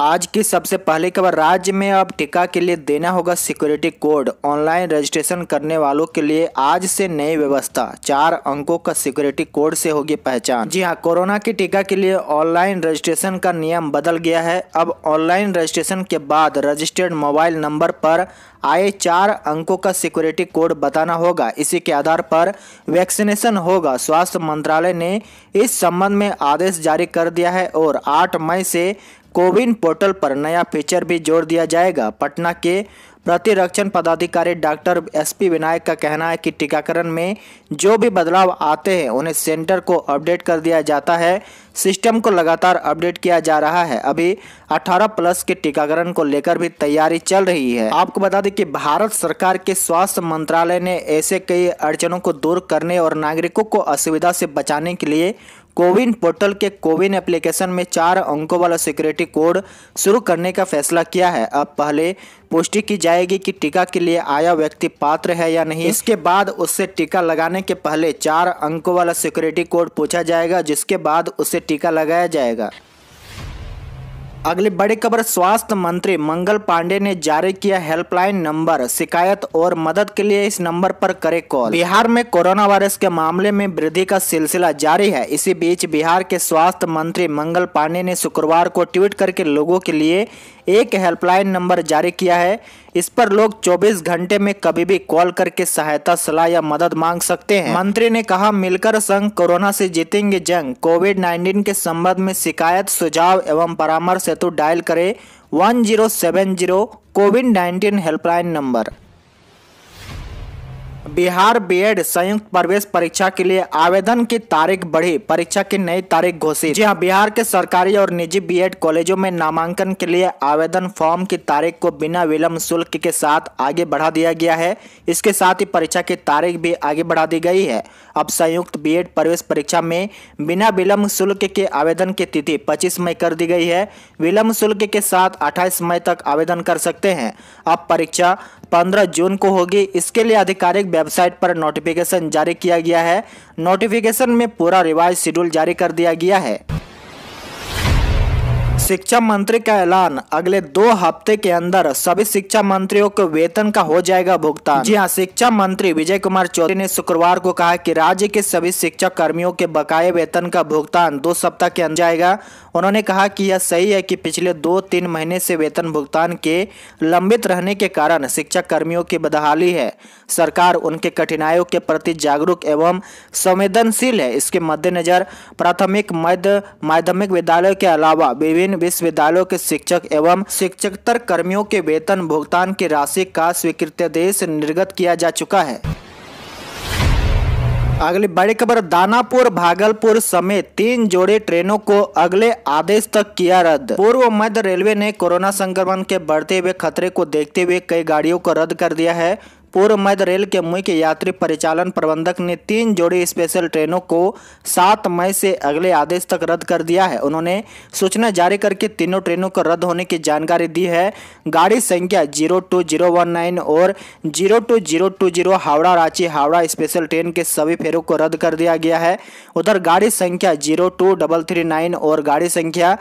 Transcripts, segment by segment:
आज की सबसे पहली खबर राज्य में अब टीका के लिए देना होगा सिक्योरिटी कोड ऑनलाइन रजिस्ट्रेशन करने वालों के लिए आज से नई व्यवस्था चार अंकों का सिक्योरिटी कोड से होगी पहचान जी हाँ कोरोना के टीका के लिए ऑनलाइन रजिस्ट्रेशन का नियम बदल गया है अब ऑनलाइन रजिस्ट्रेशन के बाद रजिस्टर्ड मोबाइल नंबर पर आए चार अंकों का सिक्योरिटी कोड बताना होगा इसी के आधार पर वैक्सीनेशन होगा स्वास्थ्य मंत्रालय ने इस संबंध में आदेश जारी कर दिया है और आठ मई से कोविन पोर्टल पर नया फीचर भी जोड़ दिया जाएगा पटना के प्रतिरक्षण पदाधिकारी डॉक्टर एसपी विनायक का कहना है कि टीकाकरण में जो भी बदलाव आते हैं उन्हें सेंटर को अपडेट कर दिया जाता है सिस्टम को लगातार अपडेट किया जा रहा है अभी 18 प्लस के टीकाकरण को लेकर भी तैयारी चल रही है आपको बता दें कि भारत सरकार के स्वास्थ्य मंत्रालय ने ऐसे कई अड़चनों को दूर करने और नागरिकों को असुविधा से बचाने के लिए कोविन पोर्टल के कोविन एप्लीकेशन में चार अंकों वाला सिक्योरिटी कोड शुरू करने का फैसला किया है अब पहले पुष्टि की जाएगी कि टीका के लिए आया व्यक्ति पात्र है या नहीं इसके बाद उससे टीका लगाने के पहले चार अंकों वाला सिक्योरिटी कोड पूछा जाएगा जिसके बाद उसे टीका लगाया जाएगा अगली बड़ी खबर स्वास्थ्य मंत्री मंगल पांडे ने जारी किया हेल्पलाइन नंबर शिकायत और मदद के लिए इस नंबर पर करे कॉल बिहार में कोरोना वायरस के मामले में वृद्धि का सिलसिला जारी है इसी बीच बिहार के स्वास्थ्य मंत्री मंगल पांडे ने शुक्रवार को ट्वीट करके लोगों के लिए एक हेल्पलाइन नंबर जारी किया है इस पर लोग 24 घंटे में कभी भी कॉल करके सहायता सलाह या मदद मांग सकते हैं मंत्री ने कहा मिलकर संघ कोरोना से जीतेंगे जंग कोविड 19 के संबंध में शिकायत सुझाव एवं परामर्श हेतु डायल करें one zero seven zero covid nineteen helpline number Bihar BEd संयुक्त प्रवेश परीक्षा के लिए आवेदन की तारीख बढ़ी परीक्षा की नई तारीख घोषित जी हाँ बिहार के सरकारी और निजी बीएड कॉलेजों में नामांकन के लिए आवेदन फॉर्म की तारीख को बिना विलंब शुल्क के साथ आगे बढ़ा दिया गया है इसके साथ ही परीक्षा की तारीख भी आगे बढ़ा दी गई है अब संयुक्त बी प्रवेश परीक्षा में बिना विलम्ब शुल्क के आवेदन की तिथि पच्चीस मई कर दी गई है विलम्ब शुल्क के साथ अट्ठाईस मई तक आवेदन कर सकते हैं अब परीक्षा 15 जून को होगी इसके लिए आधिकारिक वेबसाइट पर नोटिफिकेशन जारी किया गया है नोटिफिकेशन में पूरा रिवाइज शेड्यूल जारी कर दिया गया है शिक्षा मंत्री का ऐलान अगले दो हफ्ते के अंदर सभी शिक्षा मंत्रियों के वेतन का हो जाएगा भुगतान जी हाँ शिक्षा मंत्री विजय कुमार चौधरी ने शुक्रवार को कहा कि राज्य के सभी शिक्षा कर्मियों के बकाए वेतन का भुगतान दो सप्ताह के अंदर जाएगा उन्होंने कहा कि यह सही है कि पिछले दो तीन महीने से वेतन भुगतान के लंबित रहने के कारण शिक्षा कर्मियों की बदहाली है सरकार उनके कठिनाइयों के प्रति जागरूक एवं संवेदनशील है इसके मद्देनजर प्राथमिक मध्य माध्यमिक विद्यालयों के अलावा विभिन्न विश्वविद्यालयों के शिक्षक एवं शिक्षकतर कर्मियों के वेतन भुगतान की राशि का स्वीकृत्यादेश निर्गत किया जा चुका है अगली बड़ी खबर दानापुर भागलपुर समेत तीन जोड़े ट्रेनों को अगले आदेश तक किया रद्द पूर्व मध्य रेलवे ने कोरोना संक्रमण के बढ़ते हुए खतरे को देखते हुए कई गाड़ियों को रद्द कर दिया है पूर्व मध्य रेल के मुख्य यात्री परिचालन प्रबंधक ने तीन जोड़ी स्पेशल ट्रेनों को 7 मई से अगले आदेश तक रद्द कर दिया है उन्होंने सूचना जारी करके तीनों ट्रेनों को रद्द होने की जानकारी दी है गाड़ी संख्या zero two zero one nine और zero two zero two zero Howrah Ranchi Howrah special train के सभी फेरों को रद्द कर दिया गया है उधर गाड़ी संख्या zero two double three nine और गाड़ी संख्या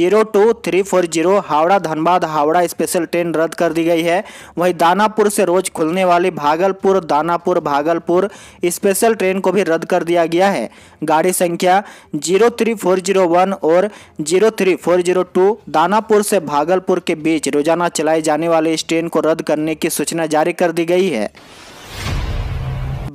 zero two three four zero Howrah Dhanbad Howrah special train रद्द कर दी गई है वही दानापुर से रोज खुलने वाली भागलपुर दानापुर भागलपुर स्पेशल ट्रेन को भी रद्द कर दिया गया है गाड़ी संख्या 03401 और 03402 दानापुर से भागलपुर के बीच रोजाना चलाई जाने वाली इस ट्रेन को रद्द करने की सूचना जारी कर दी गई है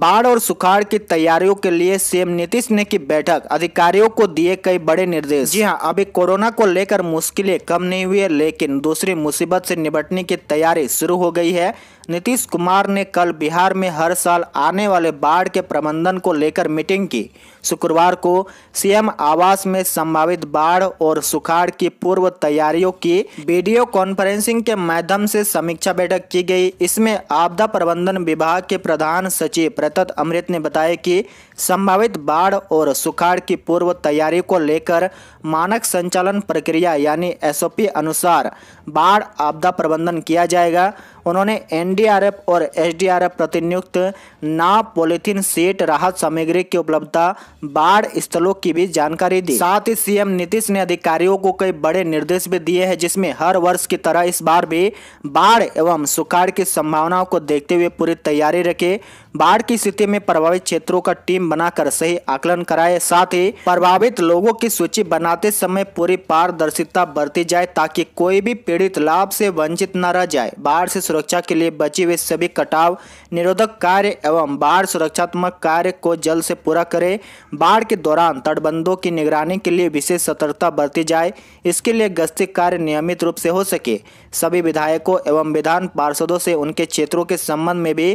बाढ़ और सुखाड़ की तैयारियों के लिए सीएम नीतीश ने की बैठक अधिकारियों को दिए कई बड़े निर्देश जी हाँ अभी कोरोना को लेकर मुश्किलें कम नहीं हुई है लेकिन दूसरी मुसीबत से निपटने की तैयारी शुरू हो गई है नीतीश कुमार ने कल बिहार में हर साल आने वाले बाढ़ के प्रबंधन को लेकर मीटिंग की शुक्रवार को सीएम आवास में संभावित बाढ़ और सुखाड़ की पूर्व तैयारियों की वीडियो कॉन्फ्रेंसिंग के माध्यम से समीक्षा बैठक की गई इसमें आपदा प्रबंधन विभाग के प्रधान सचिव रतत अमृत ने बताया कि संभावित बाढ़ और सुखाड़ की पूर्व तैयारी को लेकर मानक संचालन प्रक्रिया यानी एसओपी अनुसार बाढ़ आपदा प्रबंधन किया जाएगा उन्होंने एनडीआरएफ और एसडीआरएफ प्रतिनियुक्त ना पोलिथीन सेट राहत सामग्री की उपलब्धता बाढ़ स्थलों की भी जानकारी दी साथ ही सीएम नीतीश ने अधिकारियों को कई बड़े निर्देश भी दिए हैं जिसमें हर वर्ष की तरह इस बार भी बाढ़ एवं सुखाड़ की संभावनाओं को देखते हुए पूरी तैयारी रखे बाढ़ की स्थिति में प्रभावित क्षेत्रों का टीम बनाकर सही आकलन कराए साथ ही प्रभावित लोगों की सूची बनाते समय पूरी पारदर्शिता बरती जाए ताकि कोई भी पीड़ित लाभ से वंचित न रह जाए बाढ़ से सुरक्षा के लिए बची हुई सभी कटाव निरोधक कार्य एवं बाढ़ सुरक्षात्मक कार्य को जल्द से पूरा करें बाढ़ के दौरान तटबंधों की निगरानी के लिए विशेष सतर्कता बरती जाए इसके लिए गश्ती कार्य नियमित रूप से हो सके सभी विधायकों एवं विधान पार्षदों से उनके क्षेत्रों के संबंध में भी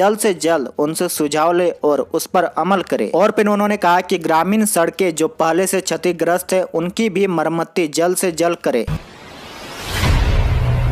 जल्द से जल्द उनसे सुझाव ले और उस पर अमल करे और फिर उन्होंने कहा की ग्रामीण सड़कें जो पहले से क्षतिग्रस्त है उनकी भी मरम्मती जल्द से जल्द करें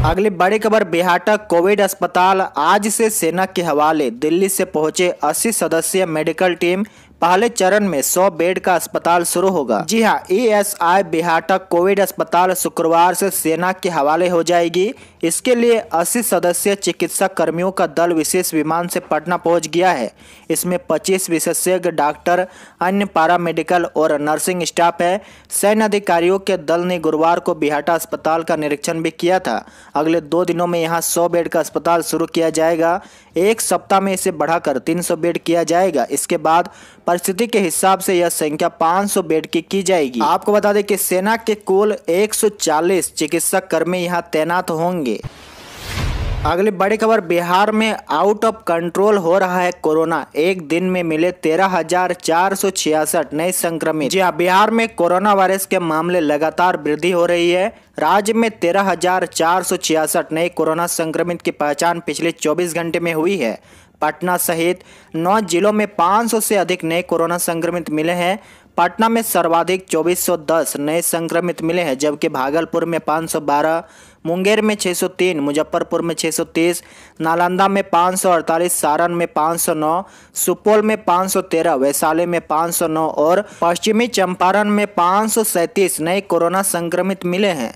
अगली बड़ी खबर बिहाटा कोविड अस्पताल आज से सेना के हवाले दिल्ली से पहुंचे 80 सदस्यीय मेडिकल टीम पहले चरण में 100 बेड का अस्पताल शुरू होगा जी हां ईएसआई बिहाटा कोविड अस्पताल शुक्रवार से सेना के हवाले हो जाएगी इसके लिए 80 सदस्य चिकित्सा कर्मियों का दल विशेष विमान से पटना पहुंच गया है इसमें 25 विशेषज्ञ डॉक्टर अन्य पारामेडिकल और नर्सिंग स्टाफ है सैन्य अधिकारियों के दल ने गुरुवार को बिहाटा अस्पताल का निरीक्षण भी किया था अगले दो दिनों में यहाँ सौ बेड का अस्पताल शुरू किया जाएगा एक सप्ताह में इसे बढ़ाकर तीन बेड किया जाएगा इसके बाद परिस्थिति के हिसाब से यह संख्या पाँच बेड की की जाएगी आपको बता दें कि सेना के कुल एक चिकित्सक कर्मी यहाँ तैनात होंगे होंगे अगली बड़ी खबर बिहार में आउट ऑफ कंट्रोल हो रहा है कोरोना एक दिन में मिले तेरह हजार चार सौ छियासठ नए संक्रमित जी हाँ बिहार में कोरोना वायरस के मामले लगातार वृद्धि हो रही है राज्य में तेरह हजार चार सौ छियासठ नए कोरोना संक्रमित की पहचान पिछले 24 घंटे में हुई है पटना सहित नौ जिलों में 500 से अधिक नए कोरोना संक्रमित मिले हैं पटना में सर्वाधिक 2410 नए संक्रमित मिले हैं जबकि भागलपुर में 512, मुंगेर में 603, मुजफ्फरपुर में 630, नालंदा में 548, सारण में 509, सुपौल में 513, वैशाली में 509 और पश्चिमी चंपारण में पाँच नए कोरोना संक्रमित मिले हैं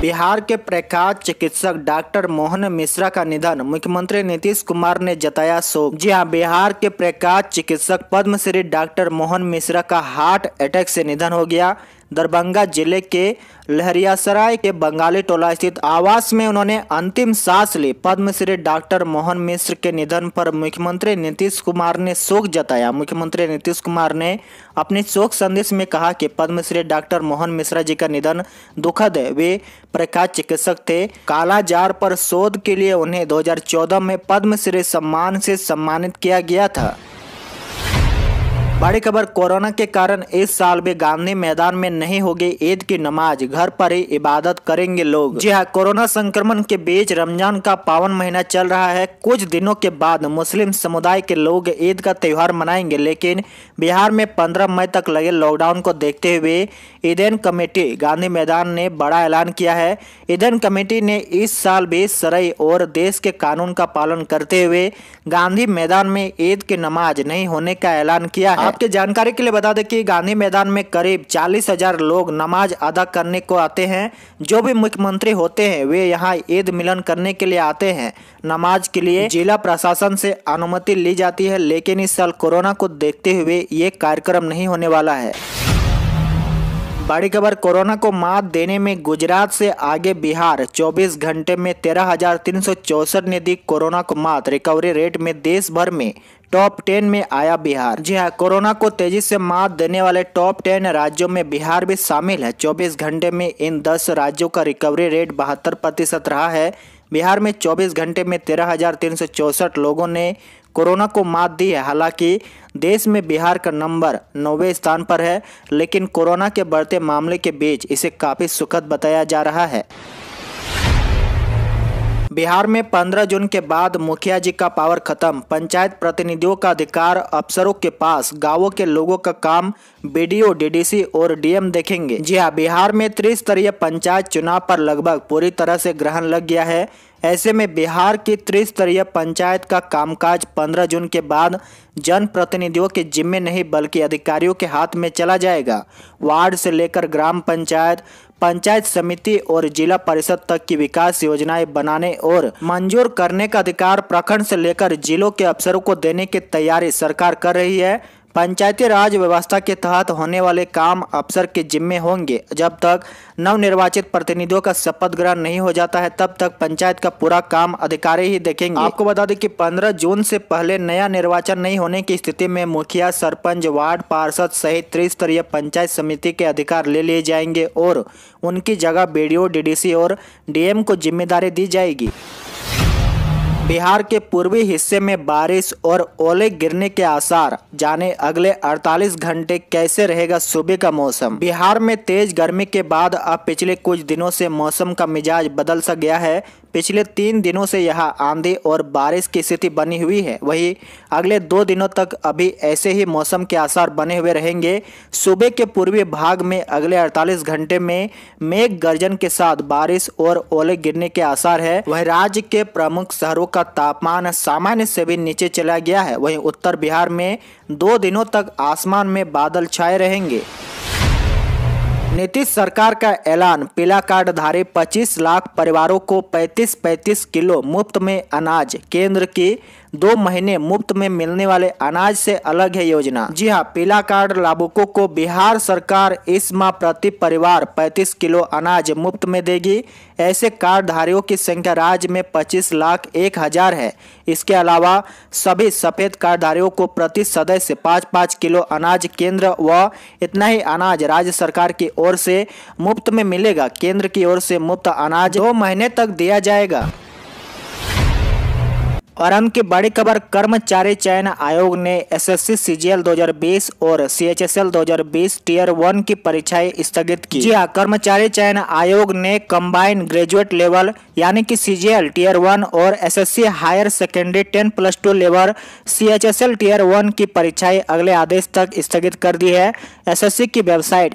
बिहार के प्रख्यात चिकित्सक डॉक्टर मोहन मिश्रा का निधन मुख्यमंत्री नीतीश कुमार ने जताया शोक जी हाँ बिहार के प्रख्यात चिकित्सक पद्मश्री डॉक्टर मोहन मिश्रा का हार्ट अटैक से निधन हो गया दरभंगा जिले के लहरियासराय के बंगाली टोला स्थित आवास में उन्होंने अंतिम सांस ली पद्मश्री डॉक्टर मोहन मिश्र के निधन पर मुख्यमंत्री नीतीश कुमार ने शोक जताया मुख्यमंत्री नीतीश कुमार ने अपने शोक संदेश में कहा कि पद्मश्री डॉक्टर मोहन मिश्रा जी का निधन दुखद है वे प्रख्यात चिकित्सक थे कालाजार पर शोध के लिए उन्हें दो में पद्मश्री सम्मान से सम्मानित किया गया था बड़ी खबर कोरोना के कारण इस साल भी गांधी मैदान में नहीं होगी ईद की नमाज घर पर ही इबादत करेंगे लोग जी हाँ कोरोना संक्रमण के बीच रमजान का पावन महीना चल रहा है कुछ दिनों के बाद मुस्लिम समुदाय के लोग ईद का त्यौहार मनाएंगे लेकिन बिहार में 15 मई तक लगे लॉकडाउन को देखते हुए ईदेन कमेटी गांधी मैदान ने बड़ा ऐलान किया है ईदेन कमेटी ने इस साल भी सरई और देश के कानून का पालन करते हुए गांधी मैदान में ईद की नमाज नहीं होने का ऐलान किया है आपके जानकारी के लिए बता दें कि गांधी मैदान में करीब चालीस हजार लोग नमाज अदा करने को आते हैं जो भी मुख्यमंत्री होते हैं वे यहाँ ईद मिलन करने के लिए आते हैं नमाज के लिए जिला प्रशासन से अनुमति ली जाती है लेकिन इस साल कोरोना को देखते हुए ये कार्यक्रम नहीं होने वाला है बड़ी खबर कोरोना को मात देने में गुजरात से आगे बिहार 24 घंटे में तेरह ने दी कोरोना को मात रिकवरी रेट में देश भर में टॉप टेन में आया बिहार जी हाँ कोरोना को तेजी से मात देने वाले टॉप टेन राज्यों में बिहार भी शामिल है 24 घंटे में इन 10 राज्यों का रिकवरी रेट बहत्तर प्रतिशत रहा है बिहार में 24 घंटे में तेरह लोगों ने कोरोना को मात दी है हालांकि देश में बिहार का नंबर नौवे स्थान पर है लेकिन कोरोना के बढ़ते मामले के बीच इसे काफ़ी सुखद बताया जा रहा है बिहार में 15 जून के बाद मुखिया जी का पावर खत्म पंचायत प्रतिनिधियों का अधिकार अफसरों के पास गांवों के लोगों का काम बीडीओ डीडीसी और डीएम देखेंगे जी हां बिहार में त्रिस्तरीय पंचायत चुनाव पर लगभग पूरी तरह से ग्रहण लग गया है ऐसे में बिहार की त्रिस्तरीय पंचायत का कामकाज 15 जून के बाद जनप्रतिनिधियों के जिम्मे नहीं बल्कि अधिकारियों के हाथ में चला जाएगा वार्ड से लेकर ग्राम पंचायत पंचायत समिति और जिला परिषद तक की विकास योजनाएं बनाने और मंजूर करने का अधिकार प्रखंड से लेकर जिलों के अफसरों को देने की तैयारी सरकार कर रही है पंचायती राज व्यवस्था के तहत होने वाले काम अफसर के जिम्मे होंगे जब तक नवनिर्वाचित प्रतिनिधियों का शपथ ग्रहण नहीं हो जाता है तब तक पंचायत का पूरा काम अधिकारी ही देखेंगे आपको बता दें कि 15 जून से पहले नया निर्वाचन नहीं होने की स्थिति में मुखिया सरपंच वार्ड पार्षद सहित त्रिस्तरीय पंचायत समिति के अधिकार ले लिए जाएंगे और उनकी जगह बी डी और डीएम को जिम्मेदारी दी जाएगी बिहार के पूर्वी हिस्से में बारिश और ओले गिरने के आसार जाने अगले 48 घंटे कैसे रहेगा सुबह का मौसम बिहार में तेज गर्मी के बाद अब पिछले कुछ दिनों से मौसम का मिजाज बदल सा गया है पिछले तीन दिनों से यहां आंधी और बारिश की स्थिति बनी हुई है वहीं अगले दो दिनों तक अभी ऐसे ही मौसम के आसार बने हुए रहेंगे सूबे के पूर्वी भाग में अगले 48 घंटे में मेघ गर्जन के साथ बारिश और ओले गिरने के आसार है वही राज्य के प्रमुख शहरों का तापमान सामान्य से भी नीचे चला गया है वही उत्तर बिहार में दो दिनों तक आसमान में बादल छाए रहेंगे नीतीश सरकार का ऐलान पीला कार्ड धारी पच्चीस लाख परिवारों को 35-35 किलो मुफ्त में अनाज केंद्र की दो महीने मुफ्त में मिलने वाले अनाज से अलग है योजना जी हाँ पीला कार्ड लाभुकों को बिहार सरकार इस माह प्रति परिवार 35 किलो अनाज मुफ्त में देगी ऐसे कार्डधारियों की संख्या राज्य में 25 लाख एक हजार है इसके अलावा सभी सफेद कार्डधारियों को प्रति सदस्य पाँच पाँच किलो अनाज केंद्र व इतना ही अनाज राज्य सरकार की ओर से मुफ्त में मिलेगा केंद्र की ओर से मुफ्त अनाज दो महीने तक दिया जाएगा और हम की बड़ी खबर कर्मचारी चयन आयोग ने एसएससी सीजीएल 2020 और सीएचएसएल 2020 टीयर वन की परीक्षाएं स्थगित की जी हाँ कर्मचारी चयन आयोग ने कंबाइन ग्रेजुएट लेवल यानी कि सीजीएल टीयर वन और SSC higher secondary ten plus two level CHSL tier one की परीक्षाएं अगले आदेश तक स्थगित कर दी है सी की वेबसाइट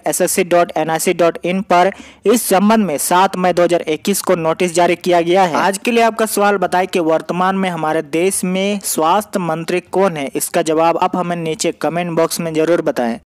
इन पर इस संबंध में सात मई इक्कीस को नोटिस जारी किया गया है आज के लिए आपका सवाल बताए की वर्तमान में हमारे हमारे देश में स्वास्थ्य मंत्री कौन है इसका जवाब आप हमें नीचे कमेंट बॉक्स में ज़रूर बताएं